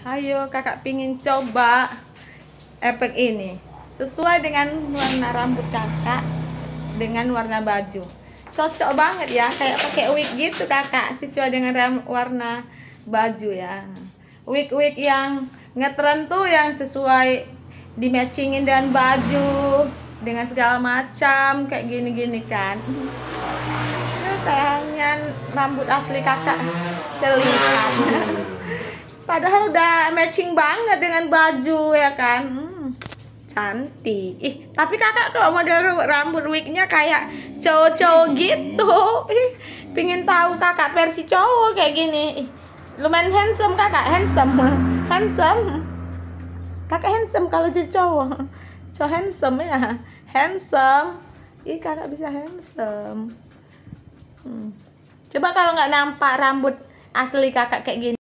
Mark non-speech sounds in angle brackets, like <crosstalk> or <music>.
Ayo kakak pingin coba efek ini Sesuai dengan warna rambut kakak Dengan warna baju Cocok banget ya Kayak pakai wig gitu kakak Sesuai dengan warna baju ya Wig-wig yang ngetren tuh Yang sesuai di matchingin dengan baju Dengan segala macam Kayak gini-gini kan itu Sayangnya rambut asli kakak terlihat <laughs> Padahal udah matching banget dengan baju ya kan. Hmm, cantik. Ih, tapi kakak tuh model rambut wignya kayak cowok-cowok gitu. Ih, pingin tahu kakak versi cowok kayak gini. Ih, lumayan handsome kakak, handsome. Handsome. Kakak handsome kalau jadi cowok. Cowok handsome ya. Handsome. Ih, kakak bisa handsome. Hmm. Coba kalau nggak nampak rambut asli kakak kayak gini.